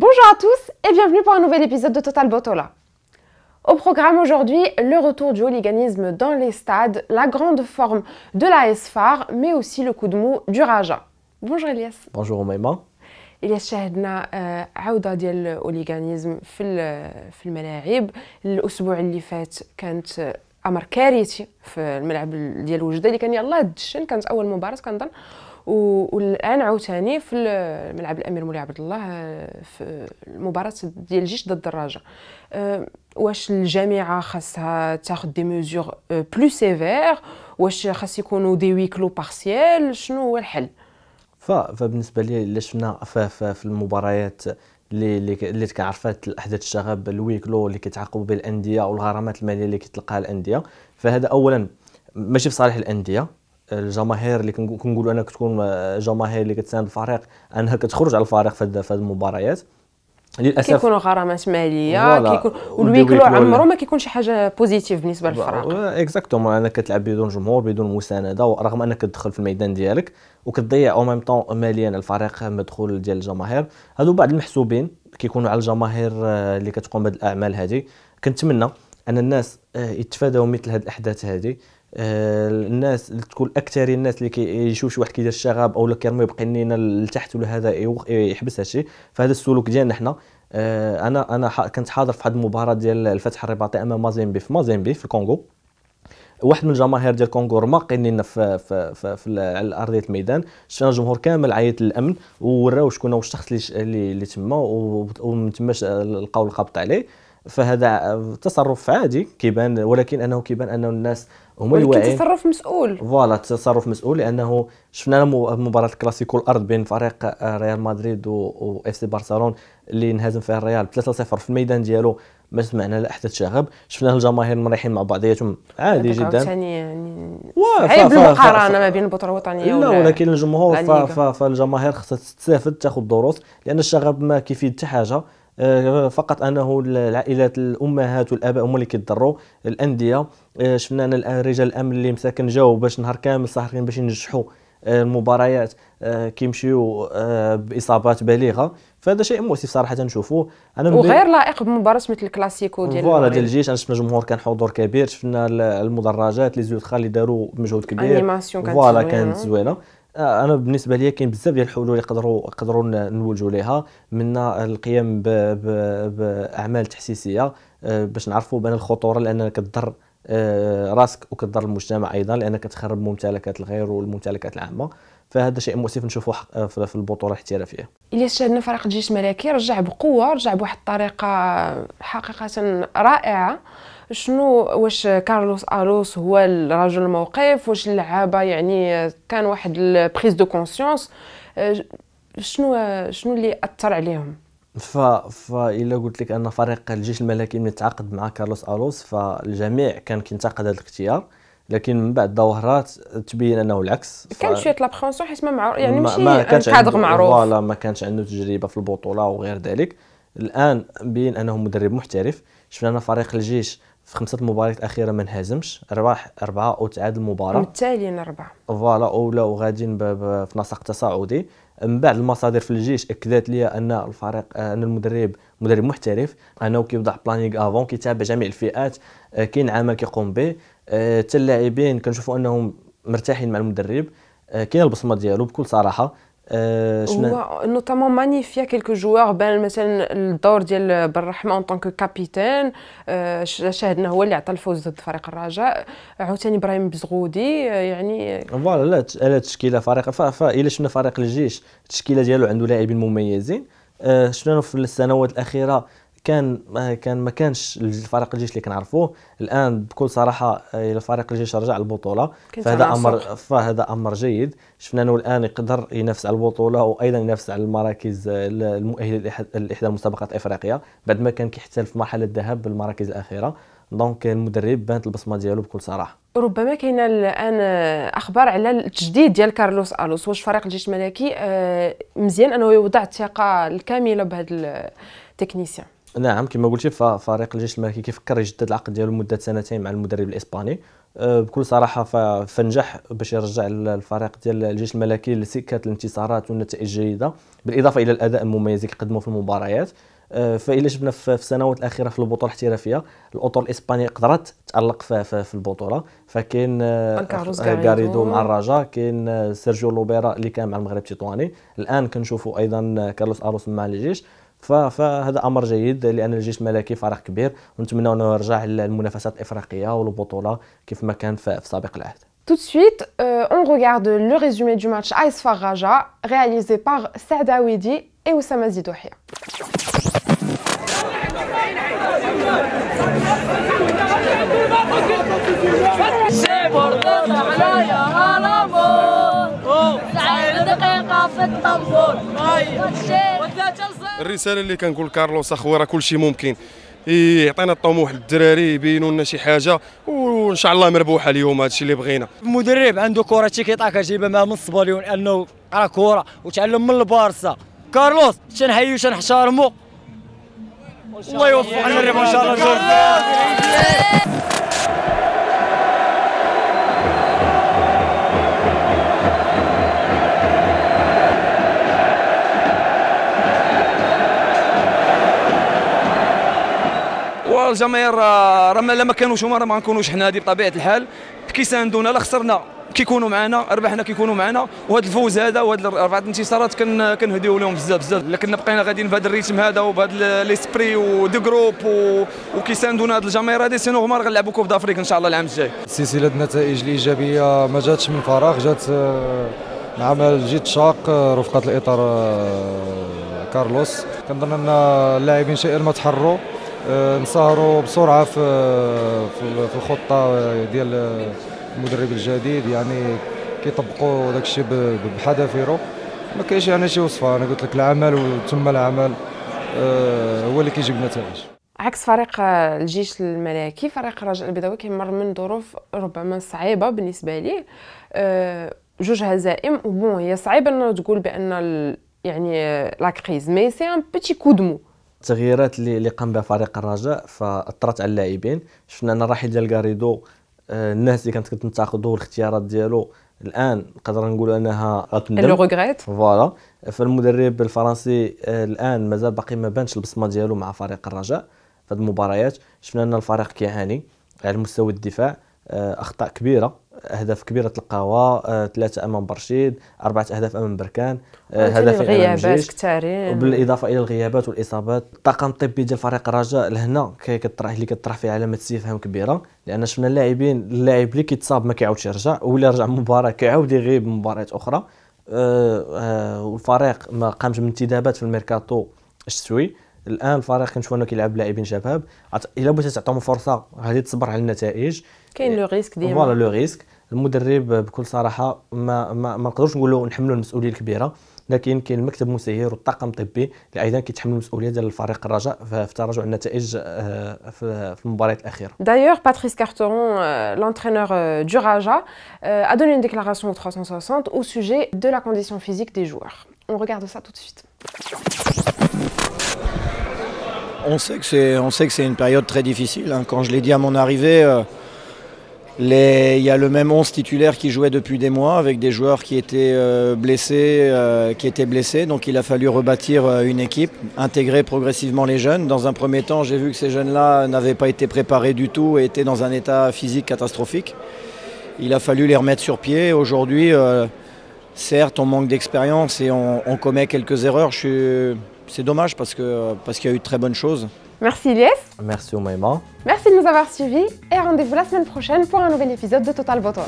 Bonjour à tous et bienvenue pour un nouvel épisode de Total Botola. Au programme aujourd'hui, le retour du hooliganisme dans les stades, la grande forme de la SFAR, mais aussi le coup de mou du Raja. Bonjour Elias. Bonjour Omaima. إلياس شاهدنا عودة ديال الأوليغانيزم في في الملاعب الأسبوع اللي فات كانت أمر كارثي في الملعب ديال وجدة اللي كان يلاه دشن كانت أول مباراة كنظن والان عاوتاني في ملعب الامير مولاي عبد الله آه، في المباراه ديال الجيش ضد الرجاء آه، واش الجامعه خاصها تاخذ دي ميزور بلو سيفير واش خاص يكونوا دي ويكلو بارسييل شنو هو الحل فبالنسبه لي اللي شفنا في المباريات اللي اللي تكعرفات الاحداث الشغب الويكلو اللي كيتعاقبوا به الانديه والغرامات الماليه اللي كتلقاها الانديه فهذا اولا ماشي في صالح الانديه الجماهير اللي كنقولوا انا كتكون آه، جماهير اللي كتساند الفريق انها كتخرج على الفريق في هذه المباريات للاسف كيكونوا غرامات ماليه كيكون والويكلو عمره ما كيكونش حاجه بوزيتيف بالنسبه للفرق اكزاكتومون انك كتلعب بدون جمهور بدون مسانده ورغم انك تدخل في الميدان ديالك وكتضيع او ميم طون ماليا الفريق مدخول ديال الجماهير هادو بعض المحسوبين كيكونوا على الجماهير آه، اللي كتقوم بهذه الاعمال هذه كنتمنى ان الناس آه، يتفاداو مثل هذه الاحداث هذه آه، الناس تكون اكثر الناس اللي كيشوف شي واحد كيدير الشغب او كيرمي بقنينه لتحت ولا هذا يحبس هادشي فهذا السلوك ديالنا حنا آه، انا انا كنت حاضر في واحد المباراه ديال الفتح الرباطي امام مازيمبي في مازيمبي في الكونغو واحد من الجماهير ديال الكونغو رما قنينا في في في, في على ارضيه الميدان شفنا الجمهور كامل عيط للامن وراو شكون هو الشخص اللي اللي تما ومن تماش آه، لقاو القبض عليه فهذا تصرف عادي كيبان ولكن انه كيبان انه الناس هما اللي واعيين تصرف مسؤول فوالا تصرف مسؤول لانه شفنا مباراه الكلاسيكو الارض بين فريق ريال مدريد واف سي برشلونه اللي انهزم فيها الريال 3-0 في الميدان ديالو ما سمعنا لا احدث شغب شفنا الجماهير مريحين مع بعضياتهم عادي جدا يعني عيب المقارنه ما بين البطوله الوطنيه لا ولكن الجمهور فالجماهير خصها تستافد تاخذ دروس لان الشغب ما كيفيد حتى حاجه آه، فقط انه العائلات الامهات والاباء هما اللي كيتضروا الانديه آه، شفنا ان رجال الامن اللي مساكن جاو باش نهار كامل ساحرين باش ينجحوا آه، المباريات كيمشيو باصابات بالغه فهذا شيء مؤسف صراحه نشوفوه انا وغير لائق بمباراه مثل الكلاسيكو ديال فوالا ديال الجيش انا شفنا جمهور كان حضور كبير شفنا المدرجات لي زوتخا اللي داروا مجهود كبير كانت فوالا كانت زوينه آه، انا بالنسبه لي كاين بزاف ديال الحلول اللي يقدروا يقدروا نولجوا ليها من القيام باعمال تحسيسيه آه، باش نعرفوا بان الخطوره لانها كتضر آه، راسك وكتضر المجتمع ايضا لانك تخرب ممتلكات الغير والممتلكات العامه فهذا شيء مؤسف نشوفه في البطوله الاحترافيه الا شاهدنا فريق الجيش الملكي رجع بقوه رجع بواحد الطريقه حقيقه رائعه شنو واش كارلوس الوس هو رجل الموقف واش اللعابه يعني كان واحد البريز دو كونسيونس شنو شنو اللي اثر عليهم ف الا قلت لك ان فريق الجيش الملكي من تعاقد مع كارلوس الوس فالجميع كان كينتقد هذا الاختيار لكن من بعد ظواهرات تبين انه العكس ف... كان شويه لابخونسيون حيت ما معروف يعني ماشي ما كانش كادغ معروف فوالا ما كانش عنده تجربه في البطوله وغير ذلك الان بين انه مدرب محترف شفنا ان فريق الجيش في خمسه المباريات الاخيره ما انهزمش ربح اربعه او تعادل مباراه متتاليين اربعه فوالا أولا وغاديين في نسق تصاعدي من بعد المصادر في الجيش اكدت لي ان الفريق ان المدرب مدرب محترف انه كيوضع بلانينغ افون كيتابع جميع الفئات آه، كاين عمل كيقوم به آه، حتى اللاعبين كنشوفوا انهم مرتاحين مع المدرب آه، كاين البصمه ديالو بكل صراحه هو نوتامون مانيفيا كيلكو جوار بان مثلا الدور ديال بالرحمه رحمه اون طونكو كابيتان شاهدنا هو اللي عطى الفوز ضد فريق الرجاء عاوتاني ابراهيم بزغودي يعني فوالا لا على تشكيله فريق فالا شفنا فريق الجيش التشكيله ديالو عنده لاعبين مميزين euh, شفنا في السنوات الاخيره كان ما كان ما كانش الفريق الجيش اللي كنعرفوه الان بكل صراحه آه، الفريق فريق الجيش رجع البطوله فهذا امر فهذا امر جيد شفنا انه الان يقدر ينافس على البطوله وايضا ينافس على المراكز آه، المؤهله لاحدى المسابقات الافريقيه بعد ما كان كيحتل في مرحله الذهاب بالمراكز الاخيره دونك المدرب بانت البصمه ديالو بكل صراحه ربما كاين الان آه، اخبار على التجديد ديال كارلوس الوس واش فريق الجيش الملكي مزيان انه يوضع الثقه الكامله بهذا التكنيسيان نعم كما قلتي فريق الجيش الملكي كيفكر يجدد العقد ديالو لمده سنتين مع المدرب الاسباني أه، بكل صراحه فنجح باش يرجع الفريق ديال الجيش الملكي لسكه الانتصارات والنتائج الجيده بالاضافه الى الاداء المميز اللي قدموه في المباريات أه، فإلا شفنا في السنوات الأخيرة في البطولة الاحترافية الأطر الإسبانية قدرت تألق في, في, في البطولة فكاين أه، غاريدو مع الرجاء كاين سيرجيو لوبيرا اللي كان مع المغرب التطواني الآن كنشوفوا أيضا كارلوس أروس مع الجيش فهذا امر جيد لان الجيش الملكي فريق كبير ونتمنى انه يرجع للمنافسات الافريقيه والبطوله كيف ما كان في سابق العهد Tout de suite, euh, on regarde le résumé du match ASFA Raja réalisé par Saada Ouidi et Oussama Zidouhia. سيب دقيقه في الطنبور الرساله اللي كنقول كارلوس اخويا راه كلشي ممكن يعطينا الطموح للدراري يبينوا لنا شي حاجه وان شاء الله مربوحه اليوم هادشي اللي بغينا المدرب عنده كره تيكي كيطاكا جايبها معاه من الصباليون انه راه كره وتعلم من البارسا كارلوس تنحيو تنحتارمو الله يوفقنا الربح ان شاء الله الجماهير آه، راه ما لما كانوش هما راه ما غنكونوش حنا هذه بطبيعه الحال كيساندونا لا خسرنا كيكونوا معنا ربحنا كيكونوا معنا وهذا الفوز هذا وهذه اربعه انتصارات كنهديو لهم بزاف بزاف لكن بقينا غاديين بهذا الريتم هذا وبهذا ليسبري ودي جروب وكيساندونا هذه الجماهير هذه سينو هما غنلعبوا كوب دافريك ان شاء الله العام الجاي سلسله النتائج الايجابيه ما جاتش من فراغ جات آه، عمل جيت شاق آه، رفقه الاطار كارلوس كنظن ان اللاعبين شيئا ما تحروا آه، نسهروا بسرعه في آه، في الخطه آه، ديال المدرب الجديد يعني كيطبقوا داك الشيء بحذافيره ما كاينش يعني شي وصفه انا قلت لك العمل ثم العمل هو اللي كيجيب النتائج عكس فريق الجيش الملكي فريق الرجاء البيضاوي كيمر من ظروف ربما صعيبه بالنسبه ليه جوج هزائم وبون هي صعيبه انه تقول بان يعني لا كريز مي سي ان بيتي كودمو التغييرات اللي اللي قام بها فريق الرجاء فاثرت على اللاعبين شفنا ان الرحيل ديال غاريدو آه، الناس اللي كانت كتنتقدوا الاختيارات ديالو الان نقدر نقول انها غتندم لو فوالا فالمدرب الفرنسي آه، الان مازال باقي ما بانش البصمه ديالو مع فريق الرجاء في هذه المباريات شفنا ان الفريق كيعاني على مستوى الدفاع آه، اخطاء كبيره اهداف كبيره تلقاوها آه، ثلاثه امام برشيد اربعه اهداف امام بركان آه، هدفين غيابات الجيش كثارين الى الغيابات والاصابات الطاقم الطبي ديال فريق الرجاء لهنا كيطرح اللي كطرح فيه علامه استفهام كبيره لان شفنا اللاعبين اللاعب اللي كيتصاب ما كيعاودش يرجع ولا رجع مباراه كيعاود يغيب مباريات اخرى والفريق ما قامش بانتدابات في الميركاتو الشتوي الان الفريق كنشوف انه كيلعب لاعبين شباب الا بغيتي تعطيهم فرصه غادي تصبر على النتائج كاين لو ريسك ديما فوالا لو ريسك المدرب بكل صراحه ما ما, ما نقدروش نقولوا نحملوا المسؤوليه الكبيره لكن كاين المكتب المسير والطاقم الطبي اللي ايضا كيتحملوا المسؤوليه ديال الفريق الرجاء في تراجع النتائج آه، في المباريات الاخيره دايوغ باتريس كارتورون لونترينور دو رجاء ا دوني اون ديكلاراسيون 360 او سوجي دو لا كونديسيون فيزيك دي جوار اون ريغارد سا تو دو سويت On sait que c'est, on sait que c'est une période très difficile. Hein. Quand je l'ai dit à mon arrivée, euh, il y a le même 11 titulaire qui jouait depuis des mois avec des joueurs qui étaient, euh, blessés, euh, qui étaient blessés. Donc il a fallu rebâtir une équipe, intégrer progressivement les jeunes. Dans un premier temps, j'ai vu que ces jeunes-là n'avaient pas été préparés du tout et étaient dans un état physique catastrophique. Il a fallu les remettre sur pied. Aujourd'hui, certes, on manque d'expérience et on, on commet quelques erreurs. Je suis c'est dommage parce qu'il parce qu'il y a eu de très bonnes choses. Merci Ilyes. Merci Omaima. Merci de nous avoir suivis et rendez-vous la semaine prochaine pour un nouvel épisode de Total Botola.